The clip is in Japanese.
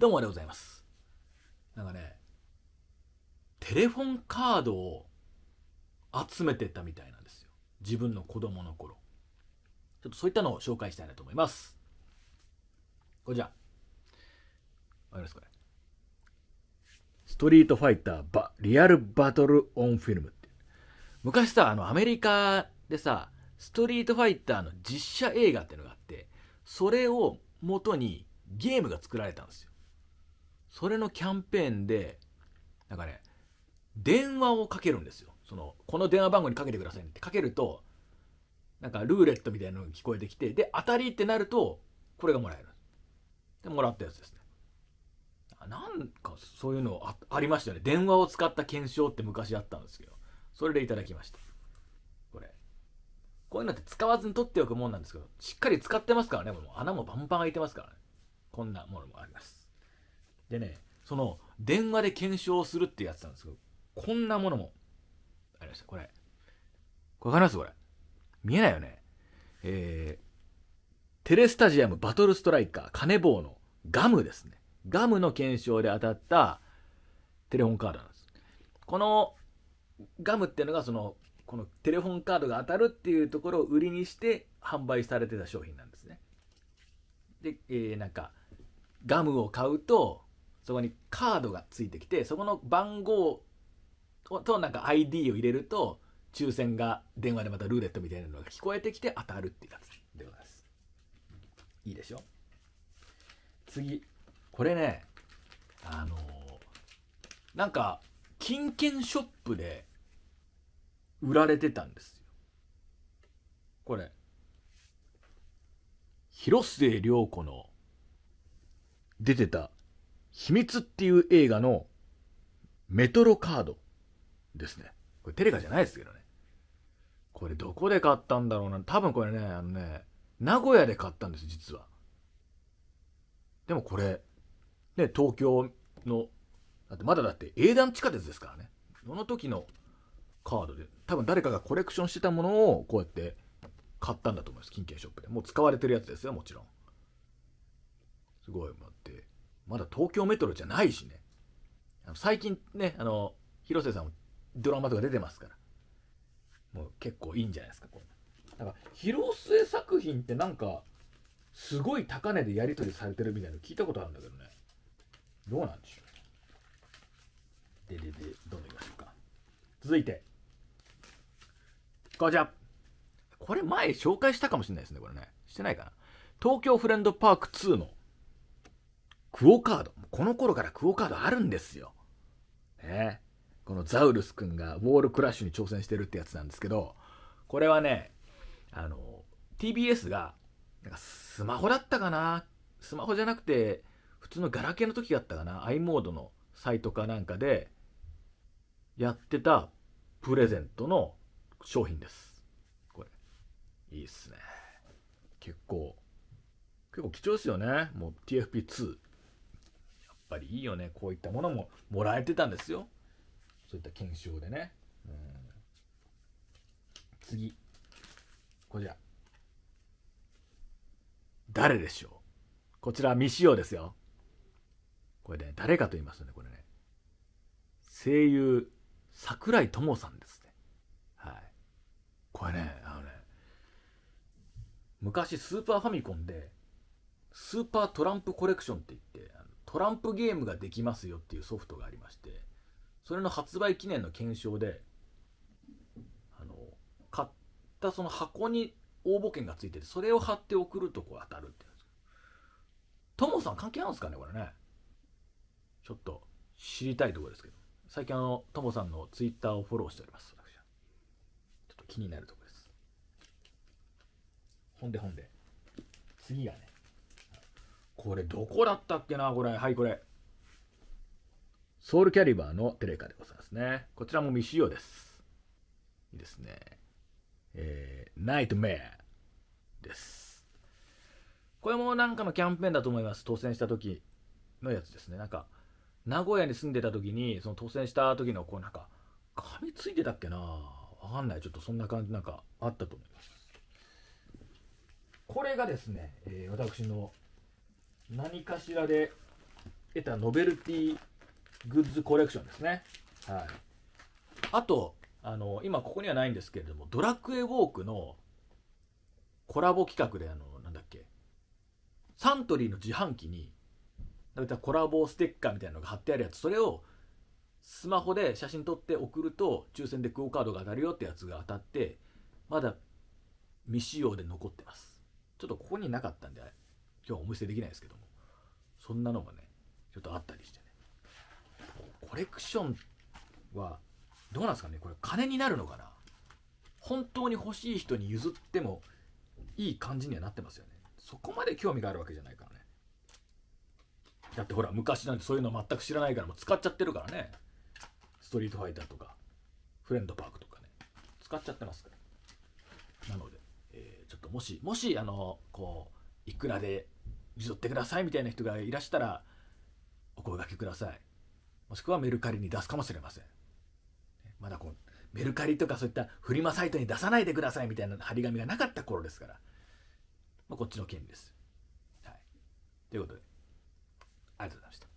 どうもありがとうございます。なんかね、テレフォンカードを集めてたみたいなんですよ。自分の子供の頃。ちょっとそういったのを紹介したいなと思います。これじゃあ。わかりますこれ。ストリートファイターバ、リアルバトルオンフィルムって昔さ、あの、アメリカでさ、ストリートファイターの実写映画っていうのがあって、それを元にゲームが作られたんですよ。それのキャンペーンで、なんかね、電話をかけるんですよ。その、この電話番号にかけてくださいってかけると、なんかルーレットみたいなのが聞こえてきて、で、当たりってなると、これがもらえる。で、もらったやつですね。なんかそういうのあありましたよね。電話を使った検証って昔あったんですけど、それでいただきました。これ。こういうのって使わずに取っておくもんなんですけど、しっかり使ってますからね。もう穴もバンバン開いてますからね。こんなものもあります。でね、その電話で検証するってやってたんですけど、こんなものもありました。これ。わかりますこれ。見えないよね。えー、テレスタジアムバトルストライカー、カネボウのガムですね。ガムの検証で当たったテレホンカードなんです。このガムっていうのがその、このテレホンカードが当たるっていうところを売りにして販売されてた商品なんですね。で、えー、なんか、ガムを買うと、そこにカードがついてきてそこの番号となんか ID を入れると抽選が電話でまたルーレットみたいなのが聞こえてきて当たるっていうやつでございますいいでしょ次これねあのー、なんか金券ショップで売られてたんですよこれ広末涼子の出てた秘密っていう映画のメトロカードですね。これテレカじゃないですけどね。これどこで買ったんだろうな。多分これね、あのね、名古屋で買ったんです、実は。でもこれ、ね、東京の、だってまだだって営団地下鉄ですからね。その時のカードで、多分誰かがコレクションしてたものをこうやって買ったんだと思います、金券ショップで。もう使われてるやつですよ、もちろん。すごい待って。まだ東京メトロじゃないしね。最近ね、あの、広瀬さんもドラマとか出てますから。もう結構いいんじゃないですか、これ。なんか、広末作品ってなんか、すごい高値でやり取りされてるみたいなの聞いたことあるんだけどね。どうなんでしょう。で、で、で、どんどん行きましょうか。続いて。こちら。これ前紹介したかもしれないですね、これね。してないかな。東京フレンドパーク2のクオカード。この頃からクオカードあるんですよ。ね。このザウルス君がウォールクラッシュに挑戦してるってやつなんですけど、これはね、あの、TBS が、なんかスマホだったかなスマホじゃなくて、普通のガラケーの時だったかな ?i モードのサイトかなんかで、やってたプレゼントの商品です。これ。いいっすね。結構、結構貴重ですよね。もう TFP2。ぱりいいよねこういったものももらえてたんですよそういった検証でね、うん、次こちら誰でしょうこちら未使用ですよこれね誰かと言いますとねこれね声優桜井智さんですねはいこれねあのね昔スーパーファミコンでスーパートランプコレクションって言ってトランプゲームができますよっていうソフトがありまして、それの発売記念の検証で、あの、買ったその箱に応募券がついてて、それを貼って送るとこう当たるってトモさん関係あるんですかね、これね。ちょっと知りたいところですけど。最近あの、ともさんのツイッターをフォローしております、私は。ちょっと気になるところです。ほんでほんで。次がね、これどこだったっけなこれはいこれソウルキャリバーのテレカでございますねこちらも未使用ですいいですねえー、ナイトメアですこれもなんかのキャンペーンだと思います当選した時のやつですねなんか名古屋に住んでた時にその当選した時のこうなんか噛みついてたっけなわかんないちょっとそんな感じなんかあったと思いますこれがですね、えー、私の何かしらで得たノベルティグッズコレクションですね。はい。あと、あの、今ここにはないんですけれども、ドラクエウォークのコラボ企画で、あの、なんだっけ、サントリーの自販機に、だいたいコラボステッカーみたいなのが貼ってあるやつ、それをスマホで写真撮って送ると、抽選でクオカードが当たるよってやつが当たって、まだ未使用で残ってます。ちょっとここになかったんで、今日お見せできないですけどそんなのがねちょっとあったりしてねコレクションはどうなんですかねこれ金になるのかな本当に欲しい人に譲ってもいい感じにはなってますよねそこまで興味があるわけじゃないからねだってほら昔なんてそういうの全く知らないからもう使っちゃってるからねストリートファイターとかフレンドパークとかね使っちゃってますからなので、えー、ちょっともしもしあのこういくらで譲ってくださいみたいな人がいらしたらお声がけくださいもしくはメルカリに出すかもしれませんまだこうメルカリとかそういったフリマサイトに出さないでくださいみたいな張り紙がなかった頃ですから、まあ、こっちの権利です、はい、ということでありがとうございました